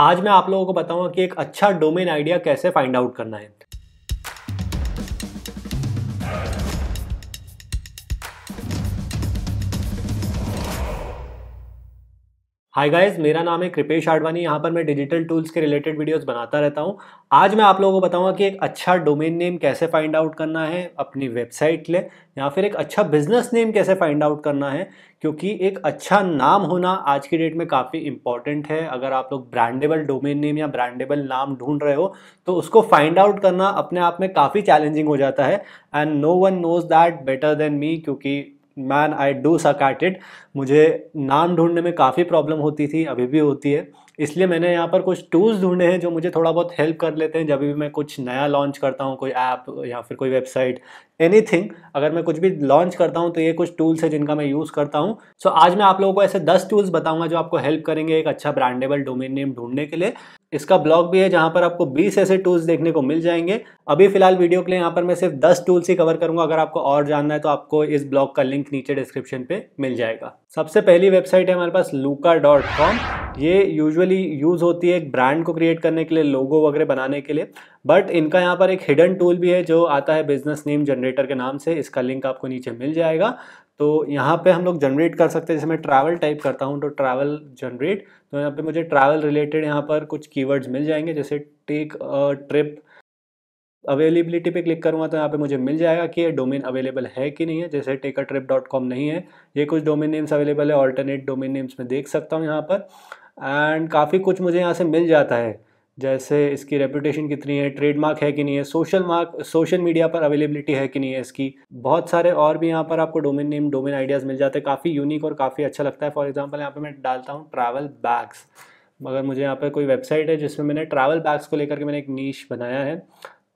आज मैं आप लोगों को बताऊंगा कि एक अच्छा डोमेन आइडिया कैसे फाइंड आउट करना है हाय गाइस मेरा नाम है कृपेश आडवाणी यहाँ पर मैं डिजिटल टूल्स के रिलेटेड वीडियोस बनाता रहता हूँ आज मैं आप लोगों को बताऊँगा कि एक अच्छा डोमेन नेम कैसे फाइंड आउट करना है अपनी वेबसाइट ले या फिर एक अच्छा बिजनेस नेम कैसे फाइंड आउट करना है क्योंकि एक अच्छा नाम होना आज की डेट में काफ़ी इंपॉर्टेंट है अगर आप लोग ब्रांडेबल डोमेन नेम या ब्रांडेबल नाम ढूंढ रहे हो तो उसको फाइंड आउट करना अपने आप में काफ़ी चैलेंजिंग हो जाता है and no one knows that better than me क्योंकि man I do suck at it मुझे नाम ढूंढने में काफ़ी प्रॉब्लम होती थी अभी भी होती है इसलिए मैंने यहाँ पर कुछ टूल्स ढूंढे हैं जो मुझे थोड़ा बहुत हेल्प कर लेते हैं जब भी मैं कुछ नया लॉन्च करता हूँ कोई ऐप या फिर कोई वेबसाइट एनीथिंग अगर मैं कुछ भी लॉन्च करता हूँ तो ये कुछ टूल्स है जिनका मैं यूज़ करता हूँ सो so, आज मैं आप लोगों को ऐसे 10 टूल्स बताऊंगा जो आपको हेल्प करेंगे एक अच्छा ब्रांडेबल डोमेन नेम ढूंढने के लिए इसका ब्लॉग भी है जहाँ पर आपको 20 ऐसे टूल्स देखने को मिल जाएंगे अभी फिलहाल वीडियो के लिए यहाँ पर मैं सिर्फ दस टूल्स ही कवर करूँगा अगर आपको और जानना है तो आपको इस ब्लॉग का लिंक नीचे डिस्क्रिप्शन पर मिल जाएगा सबसे पहली वेबसाइट है हमारे पास लूका डॉट कॉम ये यूजुअली यूज़ होती है एक ब्रांड को क्रिएट करने के लिए लोगो वगैरह बनाने के लिए बट इनका यहाँ पर एक हिडन टूल भी है जो आता है बिजनेस नेम जनरेटर के नाम से इसका लिंक आपको नीचे मिल जाएगा तो यहाँ पे हम लोग जनरेट कर सकते हैं जैसे मैं ट्रैवल टाइप करता हूँ तो ट्रैवल जनरेट तो यहाँ पे मुझे ट्रैवल रिलेटेड यहाँ पर कुछ कीवर्ड्स मिल जाएंगे जैसे टेक ट्रिप अवेलेबिलिटी पे क्लिक करूँगा तो यहाँ पे मुझे मिल जाएगा कि ये डोमेन अवेलेबल है कि नहीं है जैसे टेका ट्रिप डॉट कॉम नहीं है ये कुछ डोमेन नेम्स अवेलेबल है ऑल्टरनेट डोमेन नेम्स में देख सकता हूँ यहाँ पर एंड काफ़ी कुछ मुझे यहाँ से मिल जाता है जैसे इसकी रेपुटेशन कितनी है ट्रेडमार्क है कि नहीं है सोशल मार्क सोशल मीडिया पर अवेलेबिलिटी है कि नहीं है इसकी बहुत सारे और भी यहाँ पर आपको डोमेन नेम डोमेन आइडियाज़ मिल जाते हैं काफ़ी यूनिक और काफ़ी अच्छा लगता है फॉर एग्जाम्पल यहाँ पर मैं डालता हूँ ट्रैवल बैग्स मगर मुझे यहाँ पर कोई वेबसाइट है जिसमें मैंने ट्रैवल बैग्स को लेकर के मैंने एक नीच बनाया है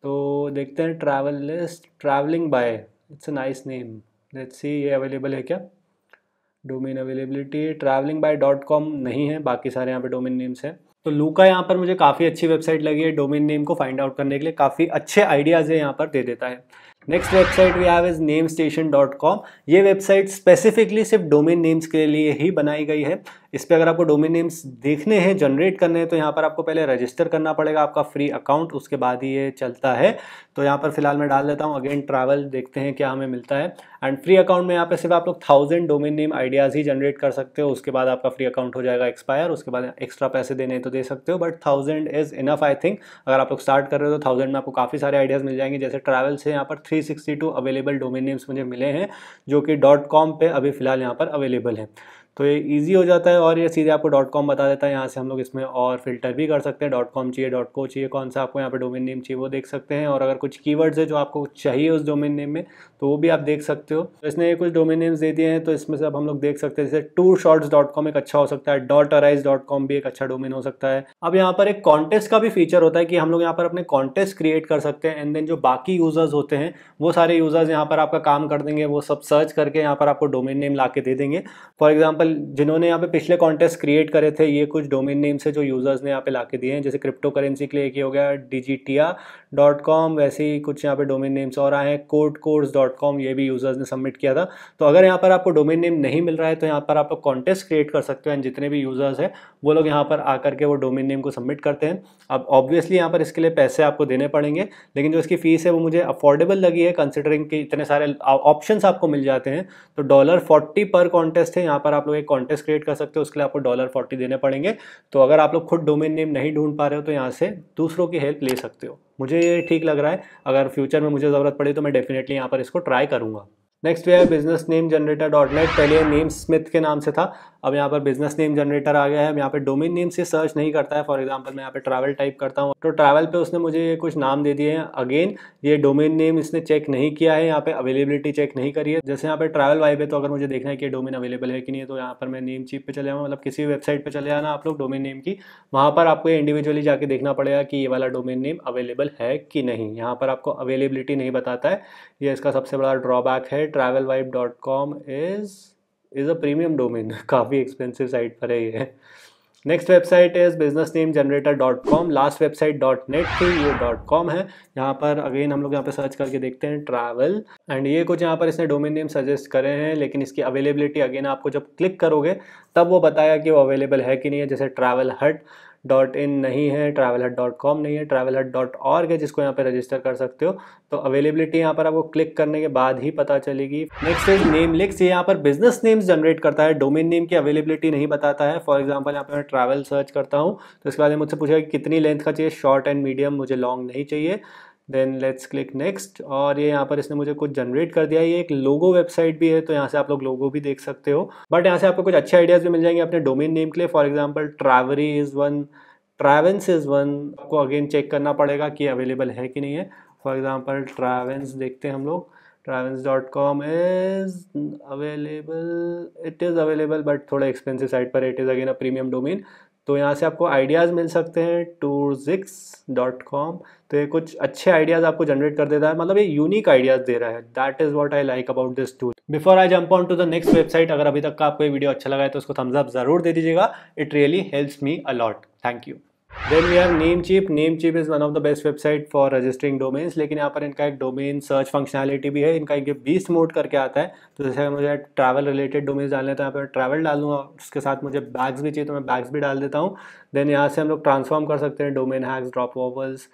तो देखते हैं travel list travelling by it's a nice name let's see ये अवेलेबल है क्या domain availability travelling by dot com नहीं है बाकी सारे यहाँ पे डोमेन नेम्स हैं तो लूका यहाँ पर मुझे काफ़ी अच्छी वेबसाइट लगी है डोमेन नेम को फाइंड आउट करने के लिए काफ़ी अच्छे आइडियाज़ है यहाँ पर दे देता है next website we have is name station dot com ये वेबसाइट स्पेसिफिकली सिर्फ डोमेन नेम्स के लिए ही बनाई गई है इस पर अगर आपको डोमेन नेम्स देखने हैं जनरेट करने हैं तो यहाँ पर आपको पहले रजिस्टर करना पड़ेगा आपका फ्री अकाउंट उसके बाद ही ये चलता है तो यहाँ पर फिलहाल मैं डाल देता हूँ अगेन ट्रैवल देखते हैं क्या हमें मिलता है एंड फ्री अकाउंट में यहाँ पर सिर्फ आप लोग थाउजेंड डोमेन नेम आइडियाज़ ही जनरेट कर सकते हो उसके बाद आपका फ्री अकाउंट हो जाएगा एक्सपायर उसके बाद एक्स्ट्रा पैसे देने तो दे सकते हो but thousand is enough I think अगर आप लोग स्टार्ट कर रहे हो तो थाउजेंड में आपको काफ़ी सारे आइडियाज़ मिल जाएंगे जैसे ट्रैवल से यहाँ पर three sixty two available domain names मुझे मिले हैं जो कि डॉट कॉम पर अभी फिलहाल यहाँ पर अवेलेबल है तो ये ईजी हो जाता है और ये सीधे आपको डॉट कॉम बता देता है यहाँ से हम लोग इसमें और फिल्टर भी कर सकते हैं डॉट कॉम चाहिए डॉट को चाहिए कौन सा आपको यहाँ पे डोमेन नेम चाहिए वो देख सकते हैं और अगर कुछ कीवर्ड्स है जो आपको चाहिए उस डोमेन नेम में तो वो भी आप देख सकते हो तो इसने ये कुछ डोमेन नेम्स दे दिए हैं तो इसमें से अब हम लोग देख सकते हैं जैसे टू शॉर्ट्स डॉट कॉम एक अच्छा हो सकता है डॉट अराइज डॉट कॉम भी एक अच्छा डोमेन हो सकता है अब यहाँ पर एक कॉन्टेस्ट का भी फीचर होता है कि हम लोग यहाँ पर अपने कॉन्टेस्ट क्रिएट कर सकते हैं एंड देन जो बाकी यूजर्स होते हैं वो सारे यूजर्स यहाँ पर आपका काम कर देंगे वो सब सर्च करके यहाँ पर आपको डोमेन नेम ला दे देंगे फॉर एग्जाम्पल एग्जाम्पल जिन्होंने यहाँ पे पिछले कॉन्टेस्ट क्रिएट करे थे ये कुछ डोमेन नेम से जो यूज़र्स ने यहाँ पे लाके दिए हैं जैसे क्रिप्टो करेंसी के लिए एक हो गया डिजिटिया डॉट कॉम वैसे ही कुछ यहाँ पे डोमेन नेम्स और आए हैं कोड कोर्स डॉट कॉम ये भी यूज़र्स ने सबमिट किया था तो अगर यहाँ पर आपको डोमेन नेम नहीं मिल रहा है तो यहाँ पर आप लोग कॉन्टेस्ट क्रिएट कर सकते हैं जितने भी यूज़र्स हैं वो लोग यहाँ पर आकर के वो डोमेन नेम को सबमिट करते हैं अब ऑब्वियसली यहाँ पर इसके लिए पैसे आपको देने पड़ेंगे लेकिन जो इसकी फ़ीस है वो मुझे अफोर्डेबल लगी है कंसिडरिंग कि इतने सारे ऑप्शन आपको मिल जाते हैं तो डॉलर फोर्टी पर कॉन्टेस्ट है यहाँ पर आप लोग लोग एक कॉन्टेस्ट क्रिएट कर सकते हो उसके लिए आपको डॉलर फोर्टी देने पड़ेंगे तो अगर आप लोग खुद डोमेन नेम नहीं ढूंढ पा रहे हो तो यहाँ से दूसरों की हेल्प ले सकते हो मुझे ये ठीक लग रहा है अगर फ्यूचर में मुझे ज़रूरत पड़ी तो मैं डेफिनेटली यहाँ पर इसको ट्राई करूँगा नेक्स्ट है business name generator dot net पहले नेम स्मिथ के नाम से था अब यहाँ पर बिजनेस नेम जनरेटर आ गया है यहाँ पे डोमेन नेम से सर्च नहीं करता है फॉर एग्जांपल मैं यहाँ पे ट्रैवल टाइप करता हूँ तो ट्रैवल पे उसने मुझे कुछ नाम दे दिए हैं अगेन ये डोमेन नेम इसने चेक नहीं किया है यहाँ पे अवेलेबिलिटी चेक नहीं करी है जैसे यहाँ पे ट्रैवल वाई पे तो अगर मुझे देखना है कि डोमेन अवेलेबल है कि नहीं तो यहाँ पर मैं नेम चीप पर चले आऊँ मतलब किसी वेबसाइट पर चले आना आप लोग डोमेन नेम की वहाँ पर आपको इंडिविजुअली जाके देखना पड़ेगा कि ये वाला डोमेन नेम अवेलेबल है कि नहीं यहाँ पर आपको अवेलेबिलिटी नहीं बताता है ये इसका सबसे बड़ा ड्रॉबैक है travel vibe dot com is is a premium domain काफ़ी एक्सपेंसिव साइट पर है ये next website is business name generator dot com last website dot net थी ये डॉट कॉम है यहाँ पर अगेन हम लोग यहाँ पर सर्च करके देखते हैं ट्रैवल एंड ये कुछ यहाँ पर इसने डोमेन नेम सजेस्ट करे हैं लेकिन इसकी अवेलेबिलिटी अगेन आपको जब क्लिक करोगे तब वो बताया कि वो अवेलेबल है कि नहीं है जैसे ट्रैवल हट डॉट इन नहीं है ट्रैवल हट डॉट कॉम नहीं है ट्रैवल हट डॉट ऑर्ग है जिसको यहाँ पे रजिस्टर कर सकते हो तो अवेलेबिलिटी यहाँ पर आपको क्लिक करने के बाद ही पता चलेगी नेक्स्ट इज नेम लिक्स ये यहाँ पर बिजनेस नेम्स जनरेट करता है डोमेन नेम की अवेलेबिलिटी नहीं बताता है फॉर एग्जाम्पल यहाँ पर मैं ट्रैवल सर्च करता हूँ तो इसके बाद मुझसे पूछा कि कितनी लेंथ का चाहिए शॉर्ट एंड मीडियम मुझे लॉन्ग नहीं चाहिए देन लेट्स क्लिक नेक्स्ट और ये यहाँ पर इसने मुझे कुछ जनरेट कर दिया ये एक लोगो वेबसाइट भी है तो यहाँ से आप लोग लोगो भी देख सकते हो बट यहाँ से आपको कुछ अच्छे आइडियाज़ भी मिल जाएंगे अपने डोमेन नेम के लिए for example travory is one travens is one आपको अगेन चेक करना पड़ेगा कि अवेलेबल है कि नहीं है फॉर एग्जाम्पल ट्रैवेंस देखते हैं हम लोग travens dot com is available it is available but थोड़ा एक्सपेंसिव साइट पर it is again a premium domain तो यहाँ से आपको आइडियाज़ मिल सकते हैं टूरजिक्स डॉट कॉम तो ये कुछ अच्छे आइडियाज़ आपको जनरेट कर देता है मतलब ये यूनिक आइडियाज़ दे रहा है that is what I like about this tool before I jump on to the next website अगर अभी तक का आपको ये वीडियो अच्छा लगा है तो उसको थम्स अप ज़रूर दे दीजिएगा it really helps me a lot thank you then we have Namecheap Namecheap is one of the best website for registering domains लेकिन यहाँ पर इनका एक डोमेन सर्च फंक्शनैलिटी भी है इनका एक बीस मोड करके आता है तो जैसे मुझे ट्रैवल रिलेटेड डोमेन्स डालने हैं तो यहाँ पर ट्रैवल डाल उसके साथ मुझे बैग्स भी चाहिए तो मैं बैग्स भी डाल देता हूँ देन यहाँ से हम लोग ट्रांसफॉर्म कर सकते हैं domain hacks drop overs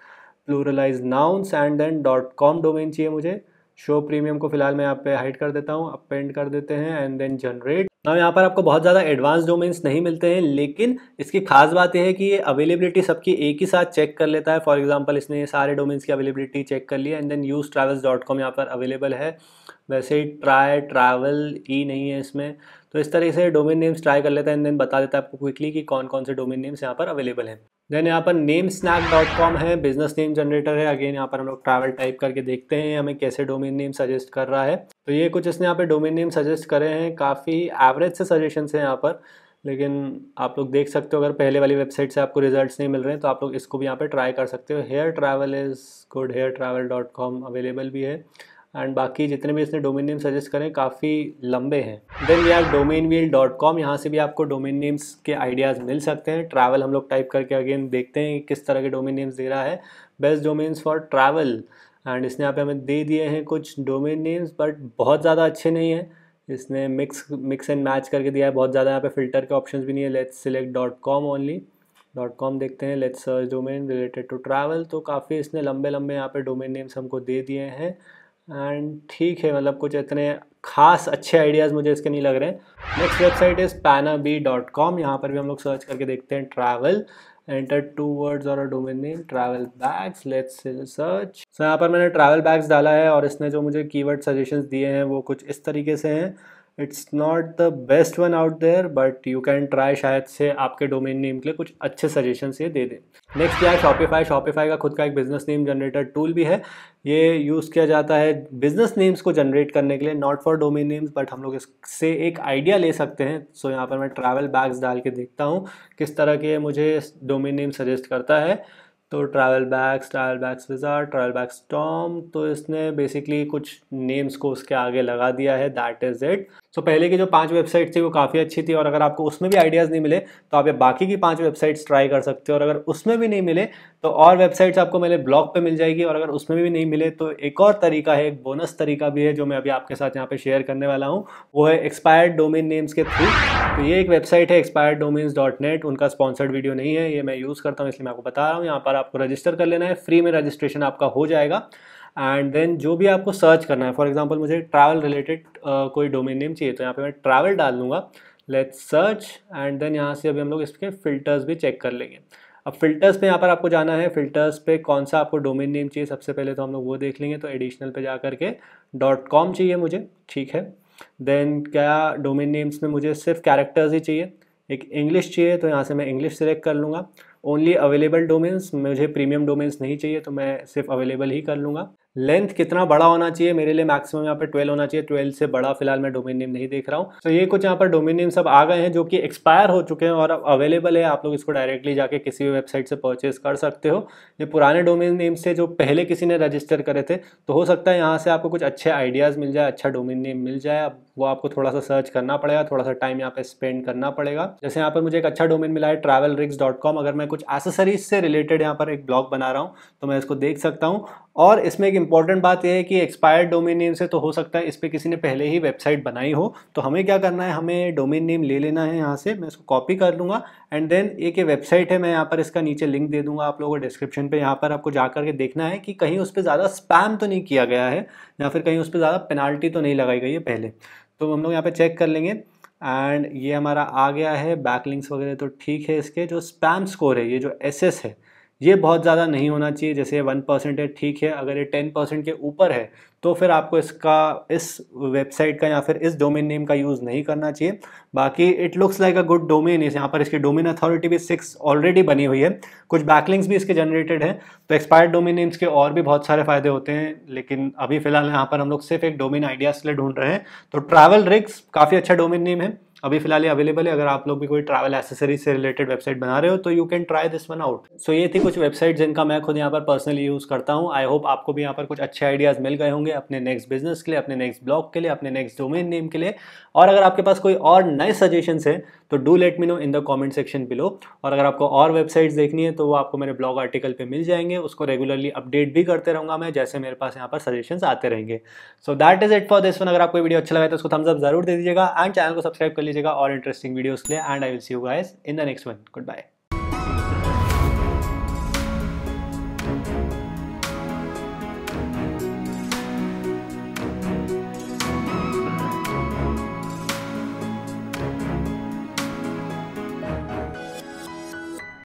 pluralize nouns and then dot com domain चाहिए मुझे शो प्रीमियम को फिलहाल मैं यहाँ पे हाइड कर देता हूँ अपेंड कर देते हैं एंड देन जनरेट हम यहाँ पर आपको बहुत ज़्यादा एडवांस डोमेन्स नहीं मिलते हैं लेकिन इसकी खास बात यह है कि ये अवेलेबिलिटी सबकी एक ही साथ चेक कर लेता है फॉर एग्जांपल इसने सारे डोमेन्स की अवेलेबिलिटी चेक कर लिया and then use travels dot com यहाँ पर अवेलेबल है वैसे ही ट्राई ट्रैवल ई नहीं है इसमें तो इस तरह से डोमेन नेम्स ट्राई कर लेता है एंड देन बता देता है आपको क्विकली कि कौन कौन से डोमेन नेम्स यहाँ पर अवेलेबल हैं देन यहाँ पर नेम स्नैक डॉट कॉम है बिजनेस नेम जनरेटर है अगेन यहाँ पर हम लोग ट्रैवल टाइप करके देखते हैं हमें कैसे डोमेन नेम सजेस्ट कर रहा है तो ये कुछ इसने यहाँ पे डोमेन नेम सजेस्ट करे हैं काफ़ी एवरेज से सजेशन हैं यहाँ पर लेकिन आप लोग देख सकते हो अगर पहले वाली वेबसाइट से आपको रिजल्ट्स नहीं मिल रहे हैं तो आप लोग इसको भी यहाँ पे ट्राई कर सकते हो here travel is good here travel dot com available भी है एंड बाकी जितने भी इसने डोमेन नेम सजेस्ट करें काफ़ी लंबे हैं then we are domain wheel dot com यहाँ से भी आपको डोमेन नेम्स के आइडियाज़ मिल सकते हैं ट्रैवल हम लोग टाइप करके अगेन देखते हैं किस तरह के डोमेन नेम्स दे रहा है best domains for travel and इसने यहाँ पे हमें दे दिए हैं कुछ डोमेन नेम्स बट बहुत ज़्यादा अच्छे नहीं है इसने मिक्स मिक्स एंड मैच करके दिया है बहुत ज़्यादा यहाँ पे फिल्टर के ऑप्शंस भी नहीं है let's select dot com only dot com देखते हैं let's search domain related to travel तो काफ़ी इसने लंबे लंबे यहाँ पे डोमेन नेम्स हमको दे दिए हैं एंड ठीक है मतलब कुछ इतने खास अच्छे आइडियाज़ मुझे इसके नहीं लग रहे हैं next website is Panabee dot com यहाँ पर भी हम लोग सर्च करके देखते हैं ट्रैवल एंटर टू वर्ड्स और domain name travel bags let's search so यहाँ पर मैंने ट्रैवल बैग्स डाला है और इसने जो मुझे कीवर्ड सजेशंस दिए हैं वो कुछ इस तरीके से हैं it's not the best one out there but you can try शायद से आपके डोमेन नेम के लिए कुछ अच्छे सजेशन ये दे दें नेक्स्ट क्या है शॉपिफाई शॉपिफाई का खुद का एक बिजनेस नेम जनरेटर टूल भी है ये यूज़ किया जाता है बिजनेस नेम्स को जनरेट करने के लिए not for domain names but हम लोग इससे एक आइडिया ले सकते हैं सो so, यहाँ पर मैं ट्रैवल बैग्स डाल के देखता हूँ किस तरह के मुझे डोमेन नेम सजेस्ट करता है तो travel bags travel bags wizard travel bags tom तो इसने बेसिकली कुछ नेम्स को उसके आगे लगा दिया है दैट इज़ इट सो पहले की जो पांच वेबसाइट थी वो काफ़ी अच्छी थी और अगर आपको उसमें भी आइडियाज़ नहीं मिले तो आप ये बाकी की पांच वेबसाइट्स ट्राई कर सकते हो और अगर उसमें भी नहीं मिले तो और वेबसाइट्स आपको मेरे ब्लॉग पे मिल जाएगी और अगर उसमें भी नहीं मिले तो एक और तरीका है एक बोनस तरीका भी है जो मैं अभी आपके साथ यहाँ पे शेयर करने वाला हूँ वो है एक्सपायर्ड डोमेन नेम्स के थ्रू तो ये एक वेबसाइट है एक्सपायर्ड डोमेन्स डॉट नेट उनका स्पॉन्सर्ड वीडियो नहीं है ये मैं यूज़ करता हूँ इसलिए मैं आपको बता रहा हूँ यहाँ पर आपको रजिस्टर कर लेना है फ्री में रजिस्ट्रेशन आपका हो जाएगा एंड देन जो भी आपको सर्च करना है फॉर एग्जाम्पल मुझे ट्रैवल रिलेटेड कोई डोमेन नेम चाहिए तो यहाँ पे मैं ट्रैवल डाल लूँगा लेट सर्च एंड देन यहाँ से अभी हम लोग इसके फिल्टर्स भी चेक कर लेंगे अब फिल्टर्स पे यहाँ पर आपको जाना है फिल्टर्स पे कौन सा आपको डोमेन नेम चाहिए सबसे पहले तो हम लोग वो देख लेंगे तो एडिशनल पे जा करके डॉट कॉम चाहिए मुझे ठीक है देन क्या डोमेन नेम्स में मुझे सिर्फ कैरेक्टर्स ही चाहिए एक इंग्लिश चाहिए तो यहाँ से मैं इंग्लिश सेलेक्ट कर लूँगा ओनली अवेलेबल डोमेन्स मुझे प्रीमियम डोमेन्स नहीं चाहिए तो मैं सिर्फ अवेलेबल ही कर लूँगा लेंथ कितना बड़ा होना चाहिए मेरे लिए मैक्सिमम यहाँ पे 12 होना चाहिए 12 से बड़ा फिलहाल मैं नेम नहीं देख रहा हूँ तो ये कुछ यहाँ पर नेम सब आ गए हैं जो कि एक्सपायर हो चुके हैं और अब अवेलेबल है आप लोग इसको डायरेक्टली जाके किसी भी वेबसाइट से परचेज कर सकते हो ये पुराने डोमेन नेम्स थे जो पहले किसी ने रजिस्टर करे थे तो हो सकता है यहाँ से आपको कुछ अच्छे आइडियाज़ मिल जाए अच्छा डोमिन नेम मिल जाए अब वो आपको थोड़ा सा सर्च करना पड़ेगा थोड़ा सा टाइम यहाँ पे स्पेंड करना पड़ेगा जैसे यहाँ पर मुझे एक अच्छा डोमेन मिला है ट्रैवल रिक्स डॉट कॉम अगर मैं कुछ एसेसरीज से रिलेटेड यहाँ पर एक ब्लॉग बना रहा हूँ तो मैं इसको देख सकता हूँ और इसमें एक इंपॉर्टेंट बात यह है कि एक्सपायर्ड डोमेन नेम से तो हो सकता है इस पर किसी ने पहले ही वेबसाइट बनाई हो तो हमें क्या करना है हमें डोमेन नेम ले लेना है यहाँ से मैं इसको कॉपी कर लूँगा एंड देन एक ये वेबसाइट है मैं यहाँ पर इसका नीचे लिंक दे दूँगा आप लोगों को डिस्क्रिप्शन पर यहाँ पर आपको जा करके देखना है कि कहीं उस पर ज़्यादा स्पैम तो नहीं किया गया है या फिर कहीं उस पर ज़्यादा पेनाल्टी तो नहीं लगाई गई है पहले तो हम लोग यहाँ पे चेक कर लेंगे एंड ये हमारा आ गया है बैकलिंग्स वगैरह तो ठीक है इसके जो स्पैम स्कोर है ये जो एस है ये बहुत ज़्यादा नहीं होना चाहिए जैसे वन परसेंट है ठीक है अगर ये टेन परसेंट के ऊपर है तो फिर आपको इसका इस वेबसाइट का या फिर इस डोमेन नेम का यूज़ नहीं करना चाहिए बाकी it looks like a good domain इस यहाँ पर इसकी डोमेन अथॉरिटी भी सिक्स ऑलरेडी बनी हुई है कुछ बैकलिंग्स भी इसके जनरेटेड हैं तो एक्सपायर्ड डोमेन नेम्स के और भी बहुत सारे फ़ायदे होते हैं लेकिन अभी फ़िलहाल यहाँ पर हम लोग सिर्फ एक डोमेन आइडियाज़ के लिए ढूंढ रहे हैं तो ट्रैवल रिक्स काफ़ी अच्छा डोमेन नेम है अभी फिलहाल ये अवेलेबल है अगर आप लोग भी कोई ट्रैवल एसेसरीज से रिलेटेड वेबसाइट बना रहे हो तो you can try this one out so ये थी कुछ वेबसाइट जिनका मैं खुद यहाँ पर पर्सनली यूज़ करता हूँ आई होप आपको भी यहाँ पर कुछ अच्छे आइडियाज़ मिल गए होंगे अपने नेक्स्ट बिजनेस के लिए अपने नेक्स्ट ब्लॉग के लिए अपने नेक्स्ट डोमेन नेम के लिए और अगर आपके पास कोई और नए सजेशन है तो do let me know in the comment section below और अगर आपको और वेबसाइट्स देखनी है तो वो आपको मेरे ब्लॉग आर्टिकल पर मिल जाएंगे उसको रेगुलरली अपडेट भी करते रहूँगा मैं जैसे मेरे पास यहाँ पर सजेशन आते रहेंगे so that is it for this one अगर आपको वीडियो अच्छा लगा तो उसको थम्सअप जरूर दे दीजिएगा एंड चैनल को सब्सक्राइब कर लीजिएगा और इंटरेस्टिंग वीडियोज़ के लिए and I will see you guys in the next one good bye